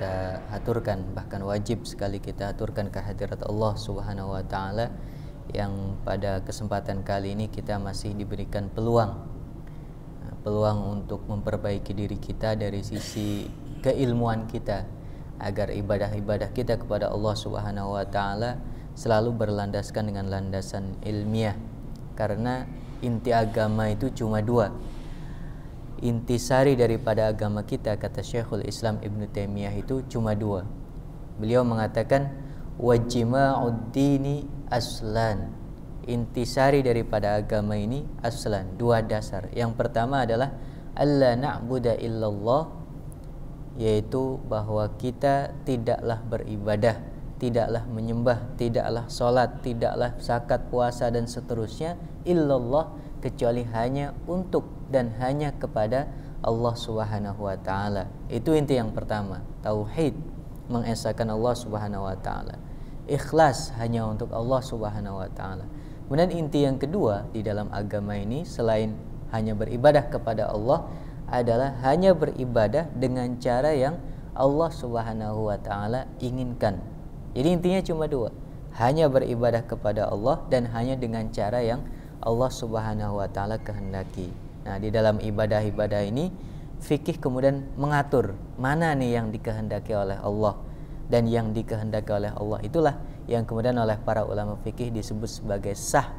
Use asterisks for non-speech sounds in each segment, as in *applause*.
kita aturkan bahkan wajib sekali kita aturkan kehadirat Allah Subhanahu wa taala yang pada kesempatan kali ini kita masih diberikan peluang nah, peluang untuk memperbaiki diri kita dari sisi keilmuan kita agar ibadah-ibadah kita kepada Allah Subhanahu wa taala selalu berlandaskan dengan landasan ilmiah karena inti agama itu cuma dua intisari daripada agama kita kata Syekhul Islam Ibn Taimiyah itu cuma dua. Beliau mengatakan wajima'ud dini aslan. Intisari daripada agama ini aslan dua dasar. Yang pertama adalah Allah nak na'budu illallah yaitu bahwa kita tidaklah beribadah, tidaklah menyembah, tidaklah solat, tidaklah zakat, puasa dan seterusnya illallah kecuali hanya untuk dan hanya kepada Allah Subhanahu wa taala. Itu inti yang pertama, tauhid, mengesahkan Allah Subhanahu wa taala. Ikhlas hanya untuk Allah Subhanahu wa taala. Kemudian inti yang kedua di dalam agama ini selain hanya beribadah kepada Allah adalah hanya beribadah dengan cara yang Allah Subhanahu wa taala inginkan. Jadi intinya cuma dua. Hanya beribadah kepada Allah dan hanya dengan cara yang Allah Subhanahu wa taala kehendaki. Nah, di dalam ibadah-ibadah ini fikih kemudian mengatur mana nih yang dikehendaki oleh Allah dan yang dikehendaki oleh Allah itulah yang kemudian oleh para ulama fikih disebut sebagai sah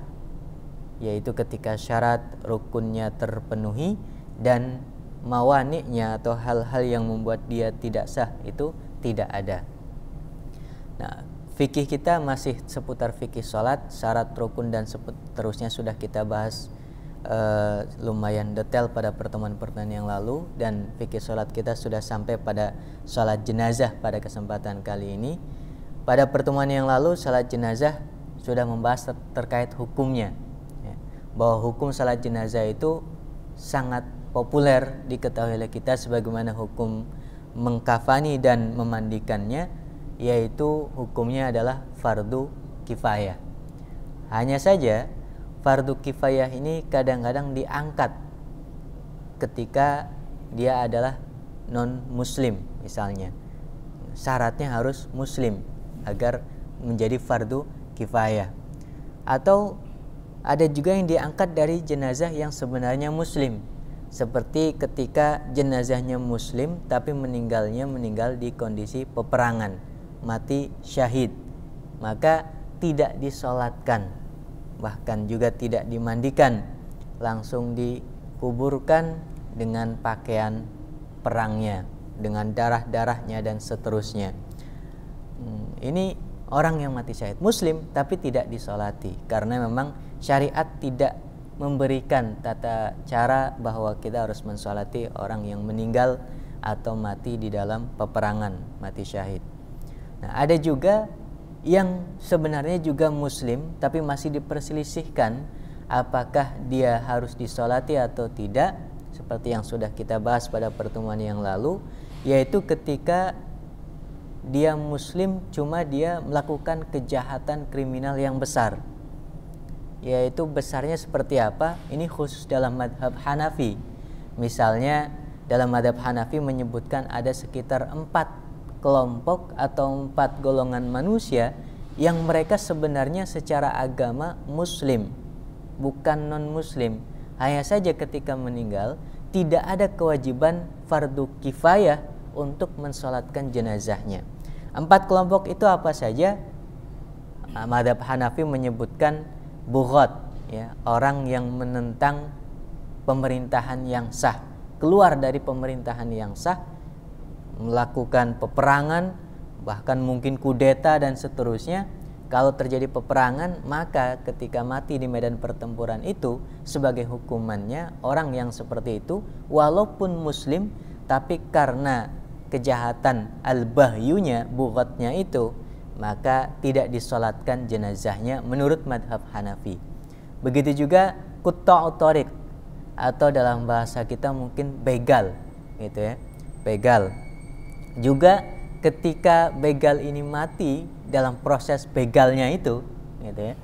yaitu ketika syarat rukunnya terpenuhi dan mawaniknya atau hal-hal yang membuat dia tidak sah itu tidak ada. Nah, fikih kita masih seputar fikih salat, syarat rukun dan seterusnya sudah kita bahas uh, lumayan detail pada pertemuan-pertemuan yang lalu dan fikih sholat kita sudah sampai pada sholat jenazah pada kesempatan kali ini. Pada pertemuan yang lalu sholat jenazah sudah membahas ter terkait hukumnya ya. bahwa hukum sholat jenazah itu sangat populer diketahui oleh kita sebagaimana hukum mengkafani dan memandikannya yaitu hukumnya adalah fardu kifayah. Hanya saja fardu kifayah ini kadang-kadang diangkat ketika dia adalah non muslim misalnya syaratnya harus muslim agar menjadi fardu kifayah atau ada juga yang diangkat dari jenazah yang sebenarnya muslim seperti ketika jenazahnya muslim tapi meninggalnya meninggal di kondisi peperangan mati syahid maka tidak disolatkan bahkan juga tidak dimandikan langsung dikuburkan dengan pakaian perangnya dengan darah-darahnya dan seterusnya hmm, ini orang yang mati syahid muslim tapi tidak disolati karena memang syariat tidak memberikan tata cara bahwa kita harus mensolati orang yang meninggal atau mati di dalam peperangan mati syahid nah ada juga yang sebenarnya juga muslim tapi masih diperselisihkan apakah dia harus disolati atau tidak seperti yang sudah kita bahas pada pertemuan yang lalu yaitu ketika dia muslim cuma dia melakukan kejahatan kriminal yang besar yaitu besarnya seperti apa ini khusus dalam madhab Hanafi misalnya dalam madhab Hanafi menyebutkan ada sekitar empat kelompok atau empat golongan manusia yang mereka sebenarnya secara agama muslim bukan non muslim hanya saja ketika meninggal tidak ada kewajiban fardu kifayah untuk mensolatkan jenazahnya empat kelompok itu apa saja ah, Madhab Hanafi menyebutkan bugot ya orang yang menentang pemerintahan yang sah keluar dari pemerintahan yang sah melakukan peperangan, bahkan mungkin kudeta dan seterusnya. Kalau terjadi peperangan, maka ketika mati di medan pertempuran itu, sebagai hukumannya, orang yang seperti itu, walaupun Muslim, tapi karena kejahatan al-bahyunya, bukotnya itu, maka tidak disolatkan jenazahnya menurut madhab Hanafi. Begitu juga kuto otorik, atau dalam bahasa kita mungkin begal, gitu ya, begal juga ketika begal ini mati dalam proses begalnya itu, gitu ya,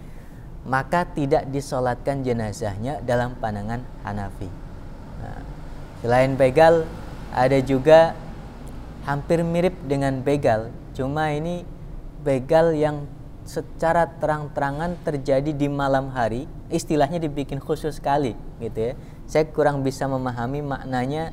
maka tidak disolatkan jenazahnya dalam pandangan Hanafi. Nah, selain begal, ada juga hampir mirip dengan begal, cuma ini begal yang secara terang-terangan terjadi di malam hari, istilahnya dibikin khusus sekali, gitu ya. Saya kurang bisa memahami maknanya.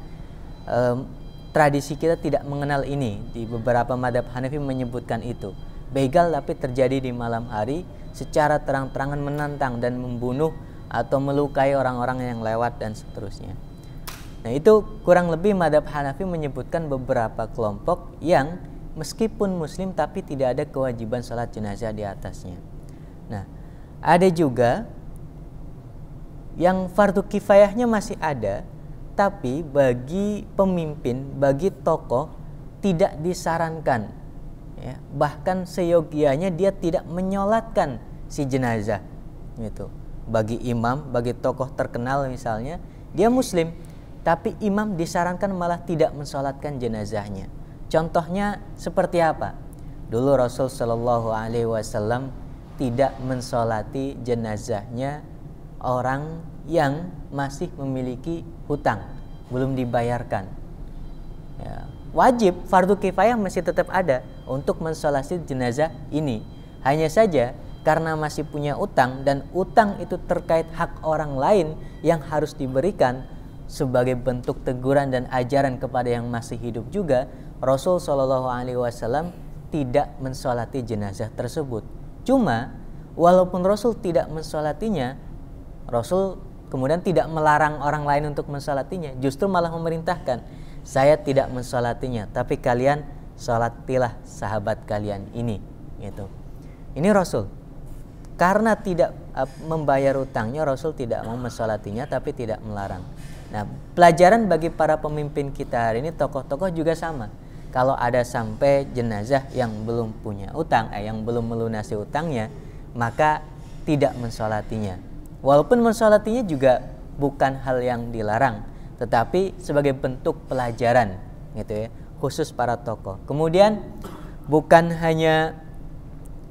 Um, tradisi kita tidak mengenal ini. Di beberapa madhab Hanafi menyebutkan itu. Begal tapi terjadi di malam hari secara terang-terangan menantang dan membunuh atau melukai orang-orang yang lewat dan seterusnya. Nah itu kurang lebih madhab Hanafi menyebutkan beberapa kelompok yang meskipun muslim tapi tidak ada kewajiban sholat jenazah di atasnya. Nah ada juga yang fardu kifayahnya masih ada tapi bagi pemimpin, bagi tokoh tidak disarankan. Ya, bahkan seyogianya dia tidak menyolatkan si jenazah. Gitu. Bagi imam, bagi tokoh terkenal misalnya, dia muslim, tapi imam disarankan malah tidak mensolatkan jenazahnya. Contohnya seperti apa? Dulu Rasul Shallallahu Alaihi Wasallam tidak mensolati jenazahnya orang yang masih memiliki hutang belum dibayarkan. Ya, wajib fardu kifayah masih tetap ada untuk mensolasi jenazah ini. Hanya saja karena masih punya utang dan utang itu terkait hak orang lain yang harus diberikan sebagai bentuk teguran dan ajaran kepada yang masih hidup juga, Rasul Shallallahu Alaihi Wasallam tidak mensolati jenazah tersebut. Cuma walaupun Rasul tidak mensolatinya, Rasul kemudian tidak melarang orang lain untuk mensolatinya, justru malah memerintahkan, saya tidak mensolatinya, tapi kalian solatilah sahabat kalian ini, gitu. Ini Rasul, karena tidak membayar utangnya, Rasul tidak mau mensolatinya, tapi tidak melarang. Nah, pelajaran bagi para pemimpin kita hari ini, tokoh-tokoh juga sama. Kalau ada sampai jenazah yang belum punya utang, eh, yang belum melunasi utangnya, maka tidak mensolatinya Walaupun mensolatinya juga bukan hal yang dilarang, tetapi sebagai bentuk pelajaran gitu ya, khusus para tokoh. Kemudian bukan hanya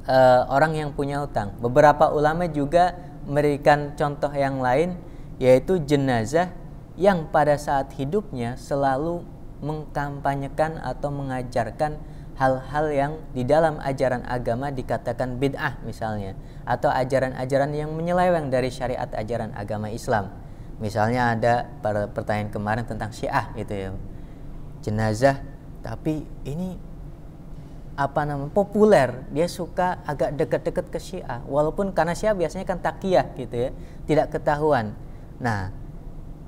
uh, orang yang punya utang. Beberapa ulama juga memberikan contoh yang lain yaitu jenazah yang pada saat hidupnya selalu mengkampanyekan atau mengajarkan hal-hal yang di dalam ajaran agama dikatakan bid'ah misalnya atau ajaran-ajaran yang menyeleweng dari syariat ajaran agama Islam. Misalnya ada pertanyaan kemarin tentang Syiah gitu ya. Jenazah tapi ini apa namanya populer dia suka agak deket-deket ke Syiah walaupun karena Syiah biasanya kan takiyah gitu ya tidak ketahuan nah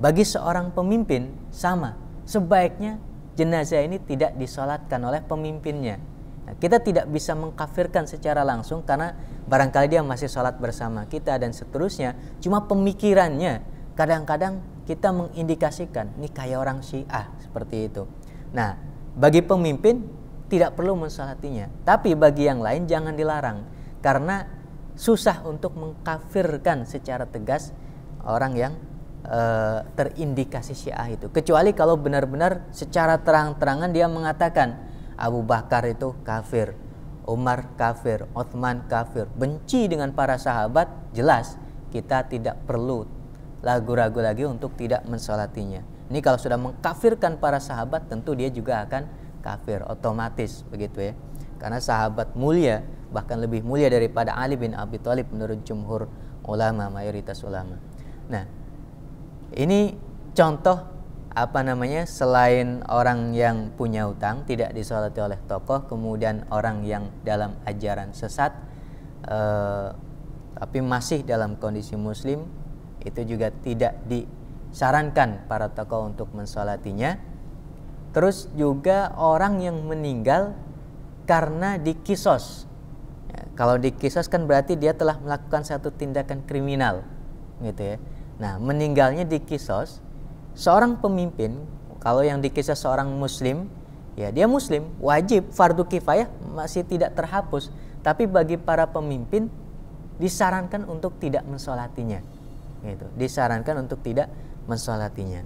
bagi seorang pemimpin sama sebaiknya jenazah ini tidak disolatkan oleh pemimpinnya. Nah, kita tidak bisa mengkafirkan secara langsung karena barangkali dia masih sholat bersama kita dan seterusnya. Cuma pemikirannya kadang-kadang kita mengindikasikan ini kayak orang Syiah seperti itu. Nah, bagi pemimpin tidak perlu mensolatinya, tapi bagi yang lain jangan dilarang karena susah untuk mengkafirkan secara tegas orang yang Eh, terindikasi Syiah itu. Kecuali kalau benar-benar secara terang-terangan dia mengatakan Abu Bakar itu kafir, Umar kafir, Uthman kafir, benci dengan para sahabat, jelas kita tidak perlu lagu-lagu lagi untuk tidak mensolatinya. Ini kalau sudah mengkafirkan para sahabat tentu dia juga akan kafir otomatis begitu ya. Karena sahabat mulia bahkan lebih mulia daripada Ali bin Abi Thalib menurut jumhur ulama mayoritas ulama. Nah, ini contoh apa namanya selain orang yang punya utang tidak disolati oleh tokoh kemudian orang yang dalam ajaran sesat eh, tapi masih dalam kondisi muslim itu juga tidak disarankan para tokoh untuk mensolatinya terus juga orang yang meninggal karena dikisos ya, kalau dikisos kan berarti dia telah melakukan satu tindakan kriminal gitu ya Nah, meninggalnya di Kisos, seorang pemimpin, kalau yang di Kisos seorang muslim, ya dia muslim, wajib, fardu kifayah masih tidak terhapus. Tapi bagi para pemimpin, disarankan untuk tidak mensolatinya. Gitu. Disarankan untuk tidak mensolatinya.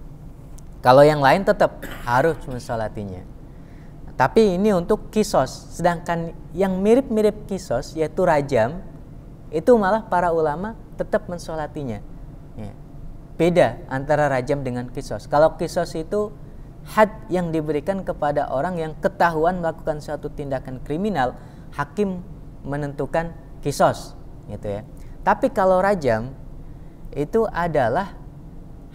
Kalau yang lain tetap harus mensolatinya. Tapi ini untuk kisos. Sedangkan yang mirip-mirip kisos yaitu rajam, itu malah para ulama tetap mensolatinya Ya. Beda antara rajam dengan kisos. Kalau kisos itu had yang diberikan kepada orang yang ketahuan melakukan suatu tindakan kriminal, hakim menentukan kisos, gitu ya. Tapi kalau rajam itu adalah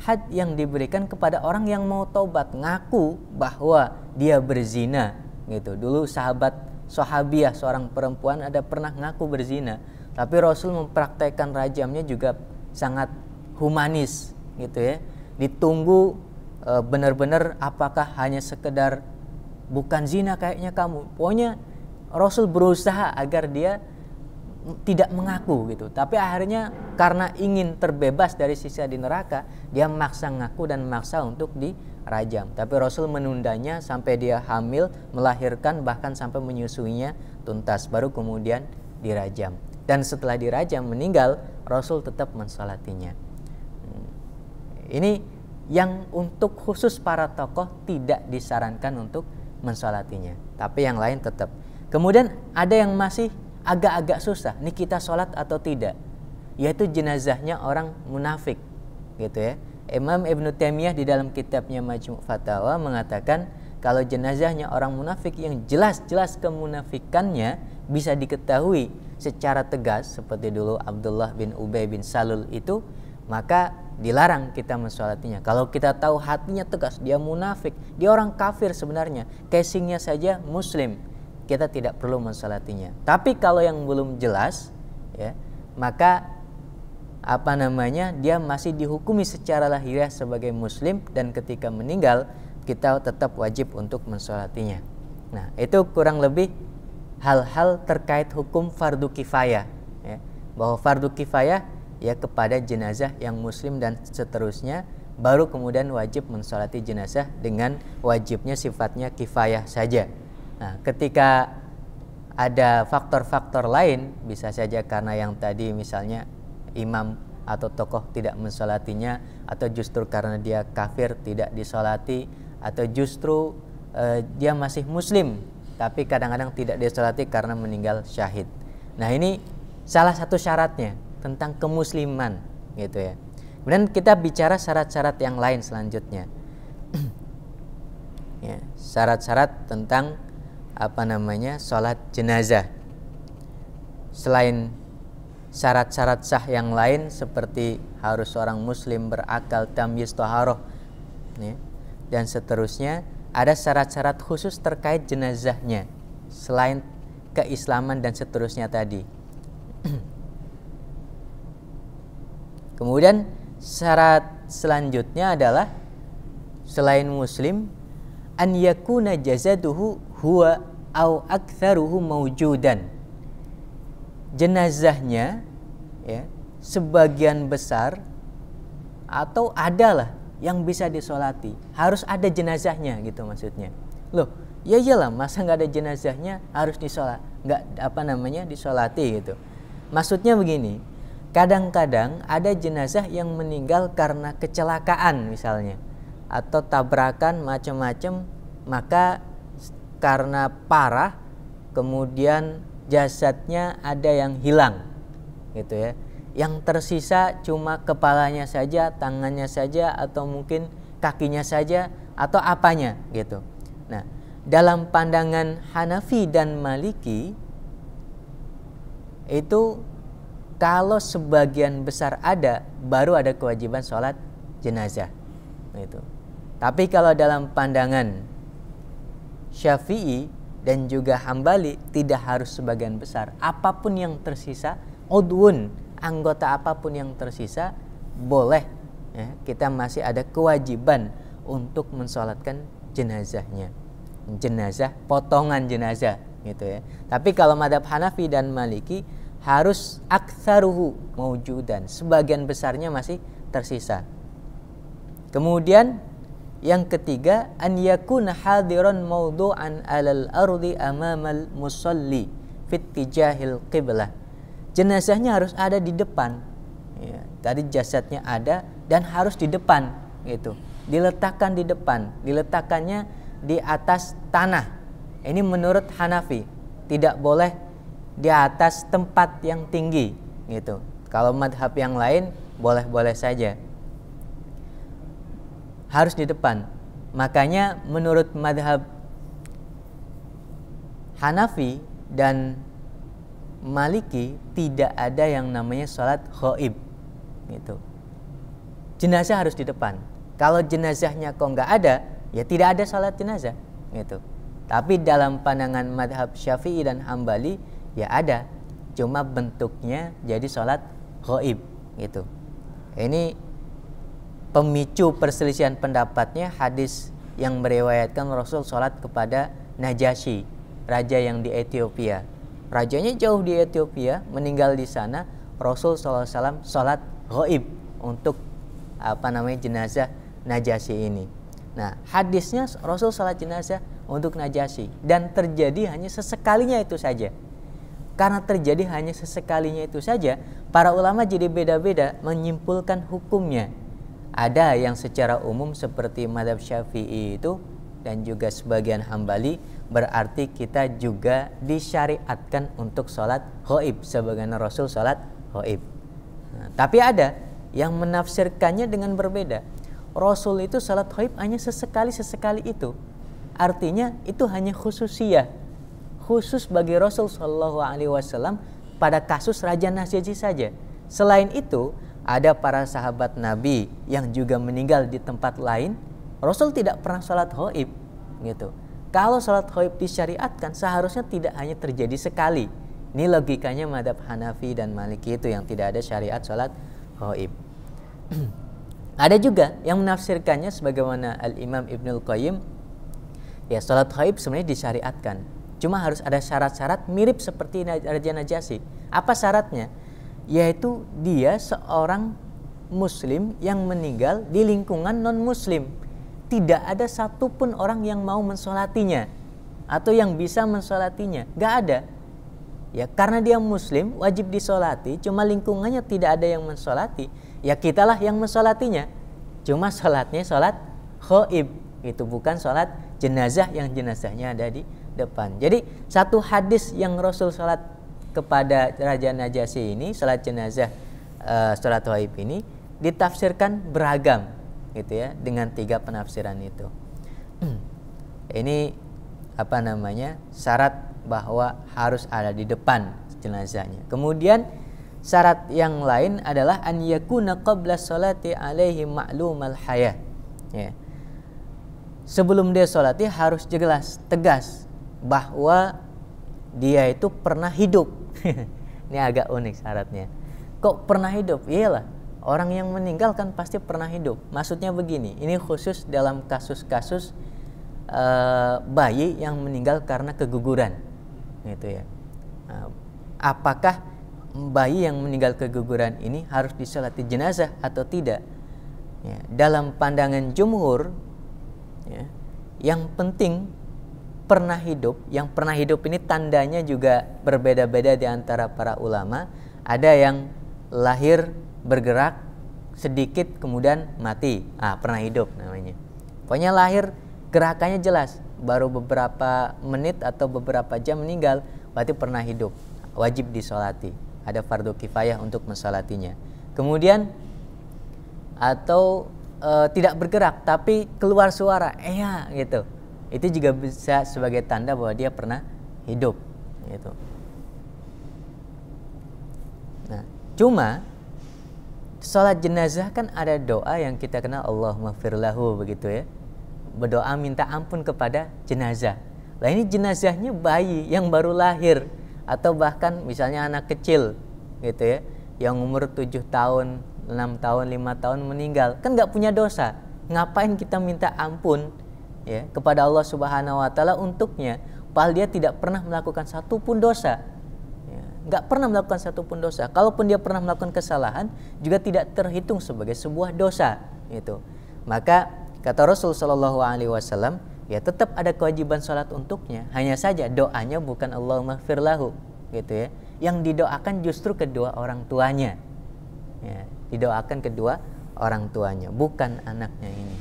had yang diberikan kepada orang yang mau tobat ngaku bahwa dia berzina gitu dulu sahabat sahabiah seorang perempuan ada pernah ngaku berzina tapi Rasul mempraktekkan rajamnya juga sangat humanis gitu ya ditunggu eh, benar-benar apakah hanya sekedar bukan zina kayaknya kamu pokoknya Rasul berusaha agar dia tidak mengaku gitu tapi akhirnya karena ingin terbebas dari sisa di neraka dia maksa ngaku dan maksa untuk dirajam tapi Rasul menundanya sampai dia hamil melahirkan bahkan sampai menyusuinya tuntas baru kemudian dirajam dan setelah dirajam meninggal Rasul tetap mensolatinya ini yang untuk khusus para tokoh tidak disarankan untuk mensolatinya. Tapi yang lain tetap. Kemudian ada yang masih agak-agak susah. Ini kita sholat atau tidak? Yaitu jenazahnya orang munafik. Gitu ya. Imam Ibn Taimiyah di dalam kitabnya Majmu' Fatawa mengatakan kalau jenazahnya orang munafik yang jelas-jelas kemunafikannya bisa diketahui secara tegas seperti dulu Abdullah bin Ubay bin Salul itu maka dilarang kita mensolatinya. Kalau kita tahu hatinya tegas, dia munafik, dia orang kafir sebenarnya, casingnya saja muslim, kita tidak perlu mensolatinya. Tapi kalau yang belum jelas, ya, maka apa namanya dia masih dihukumi secara lahiriah sebagai muslim dan ketika meninggal kita tetap wajib untuk mensolatinya. Nah itu kurang lebih hal-hal terkait hukum fardu kifayah, ya. bahwa fardu kifayah ya kepada jenazah yang muslim dan seterusnya baru kemudian wajib mensolati jenazah dengan wajibnya sifatnya kifayah saja. Nah, ketika ada faktor-faktor lain bisa saja karena yang tadi misalnya imam atau tokoh tidak mensolatinya atau justru karena dia kafir tidak disolati atau justru eh, dia masih muslim tapi kadang-kadang tidak disolati karena meninggal syahid. Nah ini salah satu syaratnya tentang kemusliman gitu ya. Kemudian kita bicara syarat-syarat yang lain selanjutnya. *clears throat* ya, syarat-syarat tentang apa namanya? salat jenazah. Selain syarat-syarat sah yang lain seperti harus seorang muslim berakal tamyiz taharah ya, dan seterusnya, ada syarat-syarat khusus terkait jenazahnya selain keislaman dan seterusnya tadi. *clears throat* Kemudian syarat selanjutnya adalah selain muslim an yakuna jazaduhu huwa au aktsaruhu maujudan. Jenazahnya ya, sebagian besar atau adalah yang bisa disolati. Harus ada jenazahnya gitu maksudnya. Loh, ya iyalah masa nggak ada jenazahnya harus disolat nggak apa namanya disolati gitu maksudnya begini Kadang-kadang ada jenazah yang meninggal karena kecelakaan misalnya atau tabrakan macam-macam, maka karena parah kemudian jasadnya ada yang hilang gitu ya. Yang tersisa cuma kepalanya saja, tangannya saja atau mungkin kakinya saja atau apanya gitu. Nah, dalam pandangan Hanafi dan Maliki itu kalau sebagian besar ada baru ada kewajiban sholat jenazah itu tapi kalau dalam pandangan Syafi'i dan juga Hambali tidak harus sebagian besar apapun yang tersisa udwun anggota apapun yang tersisa boleh ya, kita masih ada kewajiban untuk mensolatkan jenazahnya jenazah potongan jenazah gitu ya tapi kalau madhab Hanafi dan Maliki harus aktsaruhu maujudan. Sebagian besarnya masih tersisa. Kemudian yang ketiga an yakuna hadiran mawdu'an alal ardi amamal musalli fit tijahil qiblah. Jenazahnya harus ada di depan. Ya, tadi jasadnya ada dan harus di depan gitu. Diletakkan di depan, diletakkannya di atas tanah. Ini menurut Hanafi tidak boleh di atas tempat yang tinggi gitu. Kalau madhab yang lain boleh-boleh saja. Harus di depan. Makanya menurut madhab Hanafi dan Maliki tidak ada yang namanya sholat khaib gitu. Jenazah harus di depan. Kalau jenazahnya kok nggak ada, ya tidak ada sholat jenazah gitu. Tapi dalam pandangan madhab Syafi'i dan Hambali, ya ada cuma bentuknya jadi sholat goib gitu ini pemicu perselisihan pendapatnya hadis yang meriwayatkan Rasul sholat kepada Najasyi raja yang di Ethiopia rajanya jauh di Ethiopia meninggal di sana Rasul saw sholat goib untuk apa namanya jenazah Najasyi ini Nah, hadisnya Rasul sholat jenazah untuk Najasyi dan terjadi hanya sesekalinya itu saja karena terjadi hanya sesekalinya itu saja, para ulama jadi beda-beda menyimpulkan hukumnya. Ada yang secara umum seperti madhab syafi'i itu dan juga sebagian hambali berarti kita juga disyariatkan untuk sholat hoib sebagaimana Rasul sholat hoib. Nah, tapi ada yang menafsirkannya dengan berbeda. Rasul itu sholat hoib hanya sesekali-sesekali itu. Artinya itu hanya khususiyah khusus bagi Rasul Shallallahu Alaihi Wasallam pada kasus Raja Nasiji saja. Selain itu, ada para sahabat Nabi yang juga meninggal di tempat lain. Rasul tidak pernah sholat hoib, gitu. Kalau sholat hoib disyariatkan, seharusnya tidak hanya terjadi sekali. Ini logikanya madhab Hanafi dan Maliki itu yang tidak ada syariat sholat hoib. *clears throat* ada juga yang menafsirkannya sebagaimana Al-Imam Ibnul Qayyim. Ya sholat hoib sebenarnya disyariatkan Cuma harus ada syarat-syarat mirip seperti Raja Najasyi. Apa syaratnya? Yaitu dia seorang muslim yang meninggal di lingkungan non-muslim. Tidak ada satupun orang yang mau mensolatinya atau yang bisa mensolatinya. Gak ada. Ya karena dia muslim wajib disolati, cuma lingkungannya tidak ada yang mensolati. Ya kitalah yang mensolatinya. Cuma sholatnya sholat khoib, itu bukan sholat jenazah yang jenazahnya ada di depan. Jadi satu hadis yang Rasul salat kepada Raja Najasyi ini, salat jenazah uh, salat waib ini ditafsirkan beragam gitu ya dengan tiga penafsiran itu. *clears throat* ini apa namanya? syarat bahwa harus ada di depan jenazahnya. Kemudian syarat yang lain adalah an yakuna qabla salati alaihi ma'lumal hayah. Ya. sebelum dia sholati harus jelas, tegas bahwa dia itu pernah hidup. *laughs* Ini agak unik syaratnya. Kok pernah hidup? Iyalah, orang yang meninggal kan pasti pernah hidup. Maksudnya begini, ini khusus dalam kasus-kasus e, bayi yang meninggal karena keguguran, gitu ya. Nah, apakah bayi yang meninggal keguguran ini harus disolati jenazah atau tidak? Ya, dalam pandangan jumhur, ya, yang penting pernah hidup, yang pernah hidup ini tandanya juga berbeda-beda di antara para ulama. Ada yang lahir bergerak sedikit kemudian mati. Ah, pernah hidup namanya. Pokoknya lahir gerakannya jelas, baru beberapa menit atau beberapa jam meninggal, berarti pernah hidup. Wajib disolati. Ada fardu kifayah untuk mensolatinya. Kemudian atau e, tidak bergerak tapi keluar suara, eh ya gitu itu juga bisa sebagai tanda bahwa dia pernah hidup gitu. Nah, cuma sholat jenazah kan ada doa yang kita kenal Allah firlahu begitu ya. Berdoa minta ampun kepada jenazah. Lah ini jenazahnya bayi yang baru lahir atau bahkan misalnya anak kecil gitu ya yang umur 7 tahun, 6 tahun, 5 tahun meninggal kan nggak punya dosa. Ngapain kita minta ampun? ya kepada Allah Subhanahu wa taala untuknya padahal dia tidak pernah melakukan satu pun dosa ya, nggak pernah melakukan satu pun dosa kalaupun dia pernah melakukan kesalahan juga tidak terhitung sebagai sebuah dosa itu maka kata Rasul Shallallahu Alaihi Wasallam ya tetap ada kewajiban sholat untuknya hanya saja doanya bukan Allahumma firlahu gitu ya yang didoakan justru kedua orang tuanya ya, didoakan kedua orang tuanya bukan anaknya ini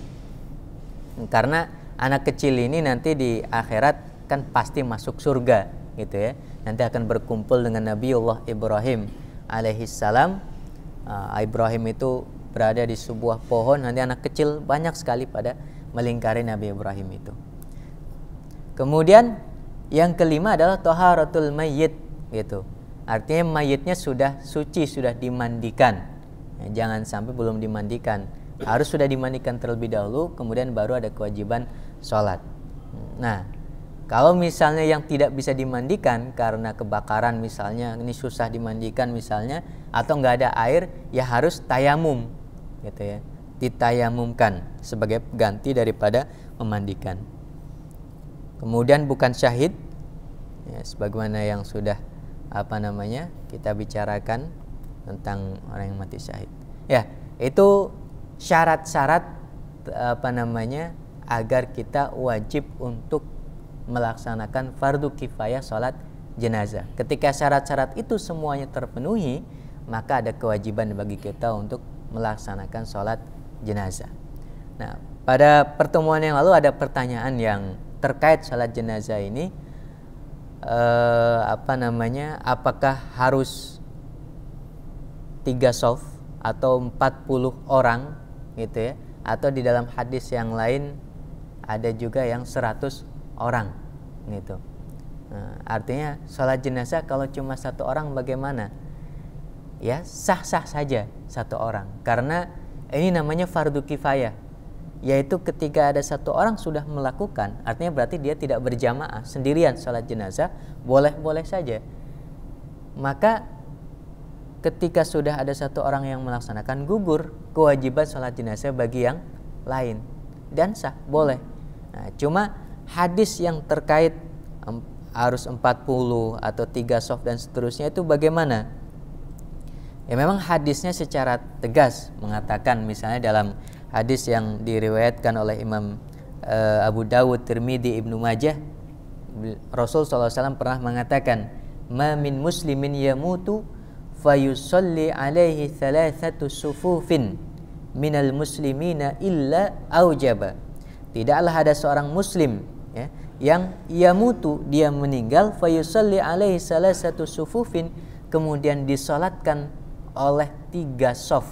karena anak kecil ini nanti di akhirat kan pasti masuk surga gitu ya nanti akan berkumpul dengan Nabi Allah Ibrahim alaihissalam uh, ah, Ibrahim itu berada di sebuah pohon nanti anak kecil banyak sekali pada melingkari Nabi Ibrahim itu kemudian yang kelima adalah toharatul mayit, gitu artinya mayitnya sudah suci sudah dimandikan ya, jangan sampai belum dimandikan harus sudah dimandikan terlebih dahulu kemudian baru ada kewajiban sholat nah kalau misalnya yang tidak bisa dimandikan karena kebakaran misalnya ini susah dimandikan misalnya atau nggak ada air ya harus tayamum gitu ya ditayamumkan sebagai ganti daripada memandikan kemudian bukan syahid ya, sebagaimana yang sudah apa namanya kita bicarakan tentang orang yang mati syahid ya itu syarat-syarat apa namanya agar kita wajib untuk melaksanakan fardu kifayah sholat jenazah. Ketika syarat-syarat itu semuanya terpenuhi, maka ada kewajiban bagi kita untuk melaksanakan sholat jenazah. Nah, pada pertemuan yang lalu ada pertanyaan yang terkait sholat jenazah ini, eh, apa namanya? Apakah harus tiga soft atau 40 orang gitu ya atau di dalam hadis yang lain ada juga yang 100 orang gitu nah, artinya sholat jenazah kalau cuma satu orang bagaimana ya sah-sah saja satu orang karena ini namanya fardu kifayah yaitu ketika ada satu orang sudah melakukan artinya berarti dia tidak berjamaah sendirian sholat jenazah boleh-boleh saja maka ketika sudah ada satu orang yang melaksanakan gugur kewajiban sholat jenazah bagi yang lain dan sah boleh nah, cuma hadis yang terkait arus 40 atau tiga soft dan seterusnya itu bagaimana ya memang hadisnya secara tegas mengatakan misalnya dalam hadis yang diriwayatkan oleh Imam uh, Abu Dawud, Tirmidzi, Ibnu Majah Rasul SAW pernah mengatakan Mamin muslimin yamutu fayusalli alaihi thalathatu sufufin minal muslimina illa aujaba tidaklah ada seorang muslim ya, yang ia yamutu dia meninggal fayusalli alaihi salah satu sufufin kemudian disolatkan oleh tiga sof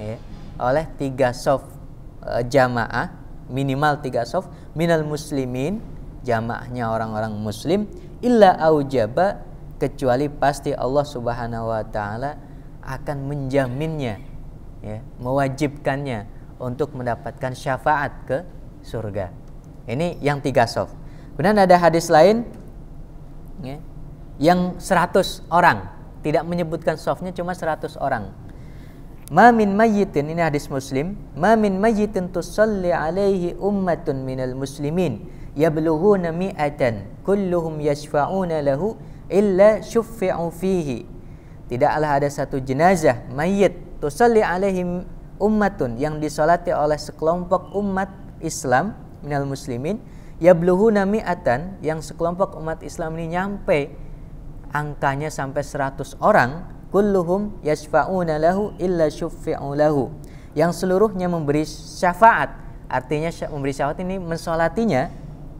ya, oleh tiga sof e, jamaah minimal tiga sof minal muslimin jamaahnya orang-orang muslim illa aujaba kecuali pasti Allah Subhanahu wa taala akan menjaminnya ya, mewajibkannya untuk mendapatkan syafaat ke surga. Ini yang tiga soft. Kemudian ada hadis lain ya, yang 100 orang tidak menyebutkan softnya cuma 100 orang. Mamin mayyitin ini hadis Muslim, mamin mayyitin tusalli alaihi ummatun minal muslimin yablughuna mi'atan kulluhum yashfa'una lahu illa syuffi'u fihi tidaklah ada satu jenazah mayit tusalli alaihim ummatun yang disolati oleh sekelompok umat Islam minal muslimin yabluhu nami'atan yang sekelompok umat Islam ini nyampe angkanya sampai 100 orang kulluhum yasfa'una lahu illa syuffi'u lahu yang seluruhnya memberi syafaat artinya memberi syafaat ini mensolatinya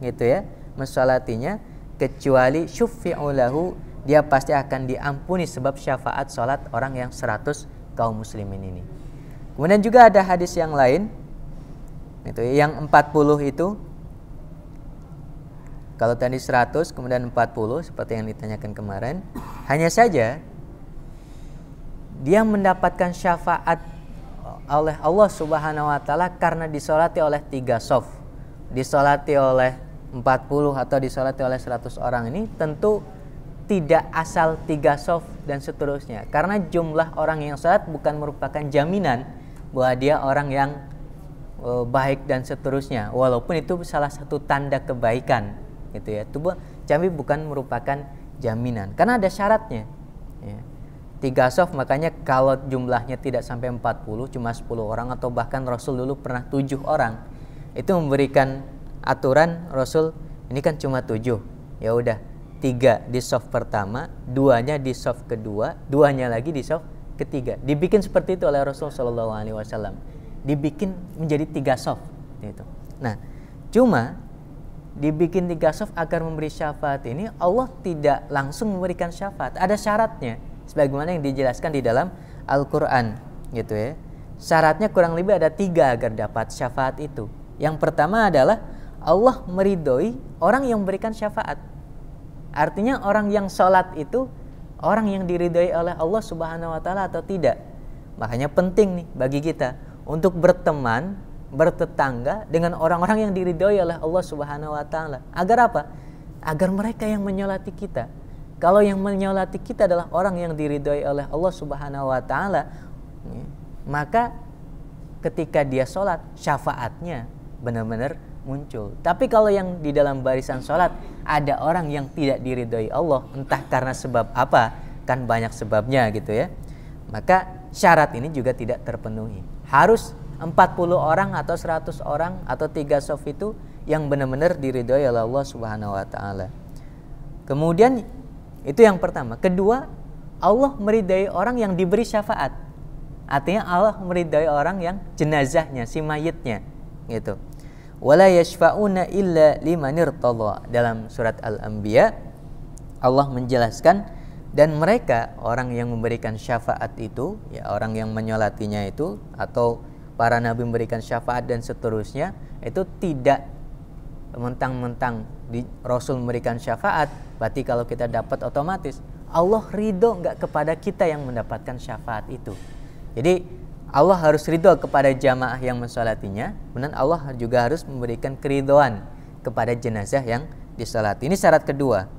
gitu ya mensolatinya kecuali syufi'ulahu dia pasti akan diampuni sebab syafaat salat orang yang 100 kaum muslimin ini. Kemudian juga ada hadis yang lain itu yang 40 itu kalau tadi 100 kemudian 40 seperti yang ditanyakan kemarin, hanya saja dia mendapatkan syafaat oleh Allah Subhanahu wa taala karena disolati oleh tiga sof. Disolati oleh 40 atau disolati oleh 100 orang ini tentu tidak asal tiga soft dan seterusnya karena jumlah orang yang sholat bukan merupakan jaminan bahwa dia orang yang e, baik dan seterusnya walaupun itu salah satu tanda kebaikan gitu ya itu tapi bukan merupakan jaminan karena ada syaratnya ya. tiga soft makanya kalau jumlahnya tidak sampai 40 cuma 10 orang atau bahkan Rasul dulu pernah tujuh orang itu memberikan aturan Rasul ini kan cuma tujuh ya udah tiga di soft pertama duanya di soft kedua duanya lagi di soft ketiga dibikin seperti itu oleh Rasul Shallallahu Alaihi Wasallam dibikin menjadi tiga soft gitu nah cuma dibikin tiga soft agar memberi syafaat ini Allah tidak langsung memberikan syafaat ada syaratnya sebagaimana yang dijelaskan di dalam Al-Quran gitu ya syaratnya kurang lebih ada tiga agar dapat syafaat itu yang pertama adalah Allah meridoi orang yang memberikan syafaat. Artinya orang yang sholat itu orang yang diridoi oleh Allah Subhanahu wa taala atau tidak. Makanya penting nih bagi kita untuk berteman, bertetangga dengan orang-orang yang diridoi oleh Allah Subhanahu wa taala. Agar apa? Agar mereka yang menyolati kita. Kalau yang menyolati kita adalah orang yang diridoi oleh Allah Subhanahu wa taala, maka ketika dia sholat syafaatnya benar-benar muncul. Tapi kalau yang di dalam barisan sholat ada orang yang tidak diridhoi Allah, entah karena sebab apa, kan banyak sebabnya gitu ya. Maka syarat ini juga tidak terpenuhi. Harus 40 orang atau 100 orang atau tiga sof itu yang benar-benar diridhoi oleh Allah Subhanahu wa taala. Kemudian itu yang pertama. Kedua, Allah meridai orang yang diberi syafaat. Artinya Allah meridai orang yang jenazahnya, si mayitnya gitu wala yashfa'una illa liman irtadha. Dalam surat Al-Anbiya Allah menjelaskan dan mereka orang yang memberikan syafaat itu ya orang yang menyolatinya itu atau para nabi memberikan syafaat dan seterusnya itu tidak mentang-mentang di, Rasul memberikan syafaat berarti kalau kita dapat otomatis Allah ridho nggak kepada kita yang mendapatkan syafaat itu jadi Allah harus ridho kepada jamaah yang mensolatinya, kemudian Allah juga harus memberikan keridoan kepada jenazah yang disolat. Ini syarat kedua,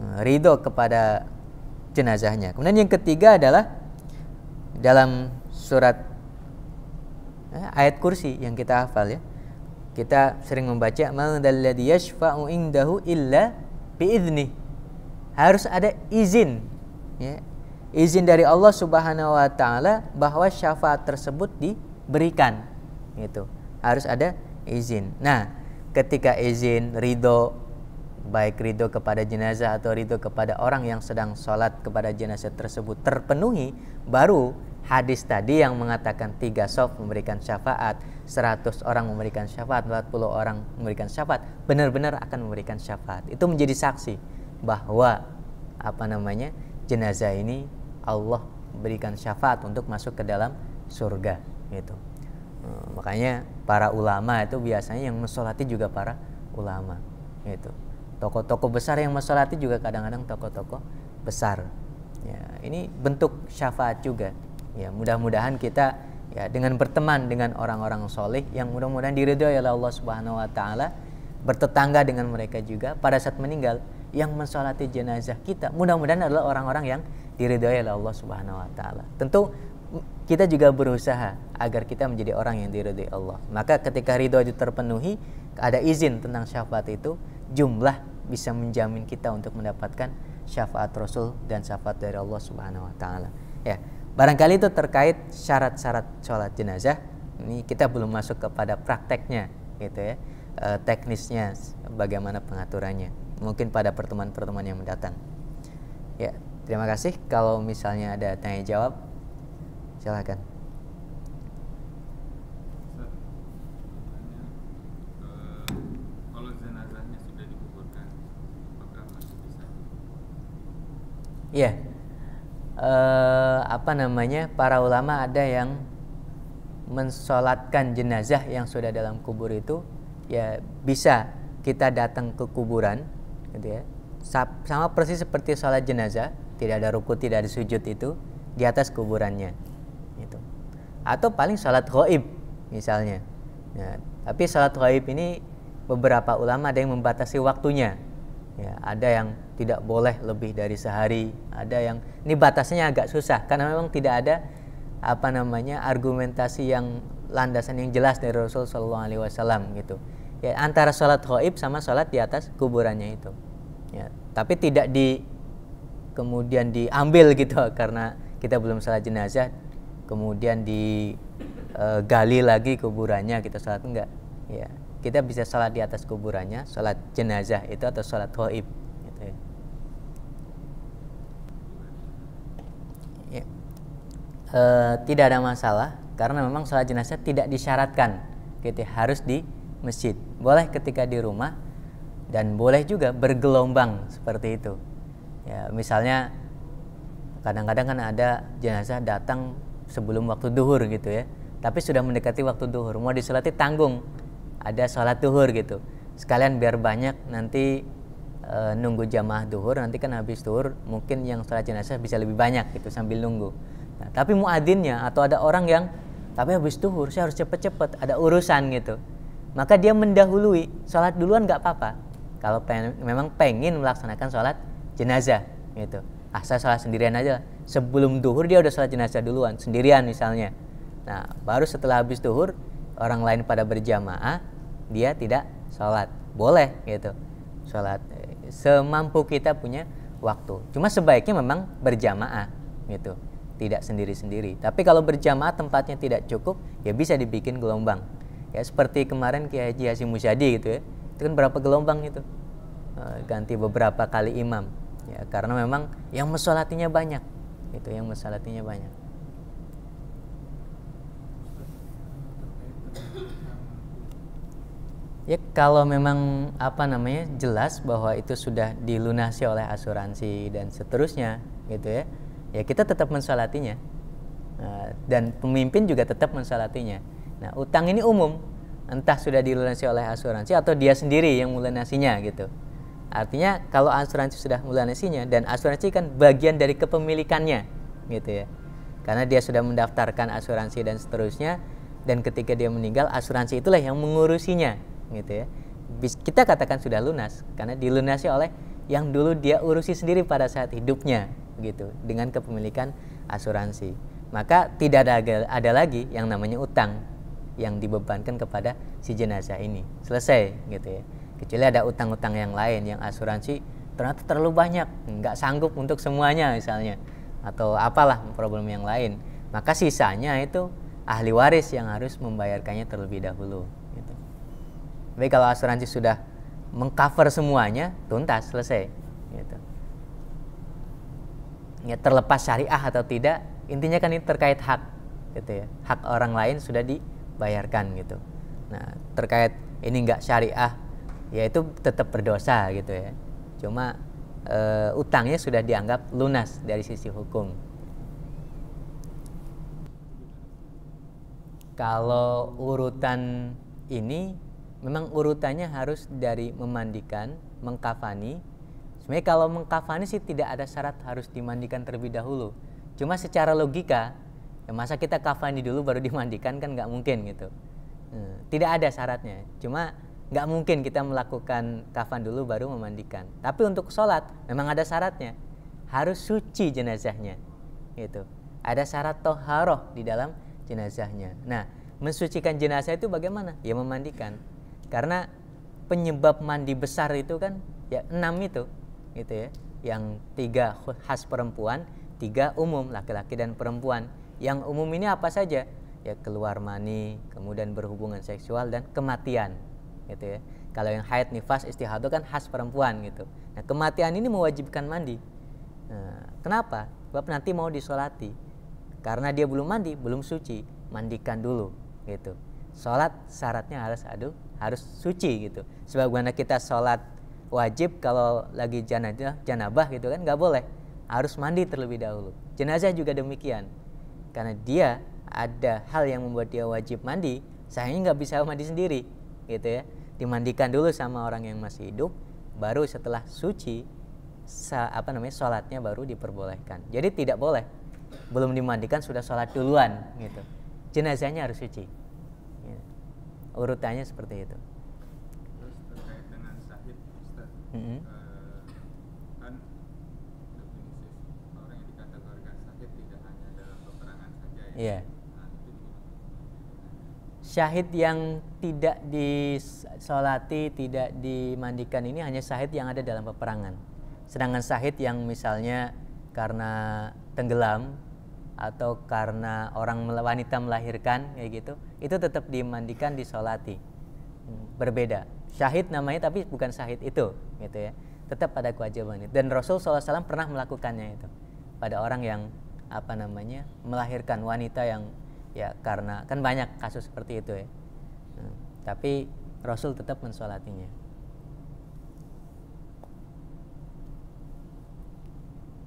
eh, ridho kepada jenazahnya. Kemudian yang ketiga adalah dalam surat eh, ayat kursi yang kita hafal ya. Kita sering membaca yashfa'u indahu illa Harus ada izin. Ya, izin dari Allah Subhanahu wa taala bahwa syafaat tersebut diberikan gitu. Harus ada izin. Nah, ketika izin ridho baik ridho kepada jenazah atau ridho kepada orang yang sedang sholat kepada jenazah tersebut terpenuhi baru hadis tadi yang mengatakan tiga sof memberikan syafaat, 100 orang memberikan syafaat, 40 orang memberikan syafaat, benar-benar akan memberikan syafaat. Itu menjadi saksi bahwa apa namanya jenazah ini Allah berikan syafaat untuk masuk ke dalam surga gitu. Eh, makanya para ulama itu biasanya yang mensolati juga para ulama gitu. Toko-toko besar yang mensolati juga kadang-kadang toko-toko besar. Ya, ini bentuk syafaat juga. Ya, mudah-mudahan kita ya dengan berteman dengan orang-orang soleh yang mudah-mudahan diridhoi oleh Allah Subhanahu wa taala, bertetangga dengan mereka juga pada saat meninggal yang mensolati jenazah kita mudah-mudahan adalah orang-orang yang diridhoi oleh Allah Subhanahu wa taala. Tentu kita juga berusaha agar kita menjadi orang yang diridhoi Allah. Maka ketika ridho itu terpenuhi, ada izin tentang syafaat itu, jumlah bisa menjamin kita untuk mendapatkan syafaat Rasul dan syafaat dari Allah Subhanahu wa taala. Ya. Barangkali itu terkait syarat-syarat sholat jenazah. Ini kita belum masuk kepada prakteknya, gitu ya, eh, teknisnya, bagaimana pengaturannya. Mungkin pada pertemuan-pertemuan yang mendatang. Ya, Terima kasih. Kalau misalnya ada tanya jawab, silakan. Iya. Yeah. Uh, apa namanya? Para ulama ada yang mensolatkan jenazah yang sudah dalam kubur itu ya bisa kita datang ke kuburan gitu ya sama persis seperti sholat jenazah tidak ada ruku tidak ada sujud itu di atas kuburannya itu atau paling salat ghaib misalnya ya, tapi salat ghaib ini beberapa ulama ada yang membatasi waktunya ya, ada yang tidak boleh lebih dari sehari ada yang ini batasnya agak susah karena memang tidak ada apa namanya argumentasi yang landasan yang jelas dari Rasul Shallallahu Alaihi Wasallam gitu ya antara sholat ghaib sama sholat di atas kuburannya itu ya tapi tidak di kemudian diambil gitu *laughs* karena kita belum salat jenazah kemudian digali eh, e, lagi kuburannya kita salat enggak ya kita bisa salat di atas kuburannya salat jenazah itu atau salat woi. gitu ya. E, tidak ada masalah karena memang salat jenazah tidak disyaratkan gitu ya, harus di masjid boleh ketika di rumah dan boleh juga bergelombang seperti itu ya misalnya kadang-kadang kan ada jenazah datang sebelum waktu duhur gitu ya tapi sudah mendekati waktu duhur mau disolati tanggung ada sholat duhur gitu sekalian biar banyak nanti e, nunggu jamaah duhur nanti kan habis duhur mungkin yang sholat jenazah bisa lebih banyak gitu sambil nunggu nah, tapi muadzinnya atau ada orang yang tapi habis duhur saya harus cepet-cepet ada urusan gitu maka dia mendahului sholat duluan nggak apa-apa kalau pengen, memang pengen melaksanakan sholat jenazah gitu ah saya salah sendirian aja sebelum duhur dia udah salat jenazah duluan sendirian misalnya nah baru setelah habis duhur orang lain pada berjamaah dia tidak sholat boleh gitu sholat eh, semampu kita punya waktu cuma sebaiknya memang berjamaah gitu tidak sendiri-sendiri tapi kalau berjamaah tempatnya tidak cukup ya bisa dibikin gelombang ya seperti kemarin Kiai Haji Hasyim Musyadi gitu ya itu kan berapa gelombang itu eh, ganti beberapa kali imam ya karena memang yang mesolatinya banyak itu yang mesolatinya banyak ya kalau memang apa namanya jelas bahwa itu sudah dilunasi oleh asuransi dan seterusnya gitu ya ya kita tetap mensolatinya nah, dan pemimpin juga tetap mensolatinya nah utang ini umum entah sudah dilunasi oleh asuransi atau dia sendiri yang melunasinya gitu Artinya kalau asuransi sudah mulanesinya dan asuransi kan bagian dari kepemilikannya gitu ya. Karena dia sudah mendaftarkan asuransi dan seterusnya dan ketika dia meninggal asuransi itulah yang mengurusinya gitu ya. Kita katakan sudah lunas karena dilunasi oleh yang dulu dia urusi sendiri pada saat hidupnya gitu dengan kepemilikan asuransi. Maka tidak ada, ada lagi yang namanya utang yang dibebankan kepada si jenazah ini. Selesai gitu ya kecuali ada utang-utang yang lain yang asuransi ternyata terlalu banyak nggak sanggup untuk semuanya misalnya atau apalah problem yang lain maka sisanya itu ahli waris yang harus membayarkannya terlebih dahulu gitu. tapi kalau asuransi sudah mengcover semuanya tuntas selesai gitu. ya terlepas syariah atau tidak intinya kan ini terkait hak gitu ya hak orang lain sudah dibayarkan gitu nah terkait ini nggak syariah ya itu tetap berdosa gitu ya. Cuma e, utangnya sudah dianggap lunas dari sisi hukum. Kalau urutan ini memang urutannya harus dari memandikan, mengkafani. Sebenarnya kalau mengkafani sih tidak ada syarat harus dimandikan terlebih dahulu. Cuma secara logika, ya masa kita kafani dulu baru dimandikan kan nggak mungkin gitu. Eh, tidak ada syaratnya. Cuma nggak mungkin kita melakukan kafan dulu baru memandikan. Tapi untuk sholat memang ada syaratnya, harus suci jenazahnya, gitu. Ada syarat toharoh di dalam jenazahnya. Nah, mensucikan jenazah itu bagaimana? Ya memandikan. Karena penyebab mandi besar itu kan ya enam itu, gitu ya. Yang tiga khas perempuan, tiga umum laki-laki dan perempuan. Yang umum ini apa saja? Ya keluar mani, kemudian berhubungan seksual dan kematian gitu ya. Kalau yang haid, nifas, istihadah kan khas perempuan gitu. Nah, kematian ini mewajibkan mandi. Nah, kenapa? Sebab nanti mau disolati. Karena dia belum mandi, belum suci, mandikan dulu gitu. Salat syaratnya harus aduh harus suci gitu. Sebagaimana kita salat wajib kalau lagi janajah, janabah gitu kan nggak boleh. Harus mandi terlebih dahulu. Jenazah juga demikian. Karena dia ada hal yang membuat dia wajib mandi, sayangnya nggak bisa mandi sendiri gitu ya dimandikan dulu sama orang yang masih hidup baru setelah suci sa, apa namanya sholatnya baru diperbolehkan jadi tidak boleh belum dimandikan sudah sholat duluan gitu jenazahnya harus suci gitu. urutannya seperti itu terus terkait dengan sahid Ustaz, mm -hmm. Yeah syahid yang tidak disolati, tidak dimandikan ini hanya syahid yang ada dalam peperangan. Sedangkan syahid yang misalnya karena tenggelam atau karena orang wanita melahirkan kayak gitu, itu tetap dimandikan, disolati. Hmm, berbeda. Syahid namanya tapi bukan syahid itu, gitu ya. Tetap pada kewajiban itu. Dan Rasul SAW pernah melakukannya itu pada orang yang apa namanya melahirkan wanita yang ya karena kan banyak kasus seperti itu ya hmm. tapi Rasul tetap mensolatinya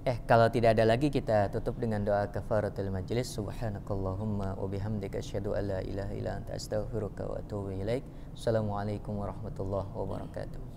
Eh kalau tidak ada lagi kita tutup dengan doa kafaratul majlis subhanakallahumma wa bihamdika asyhadu an la ilaha illa anta astaghfiruka wa atubu ilaik. Assalamualaikum warahmatullahi wabarakatuh.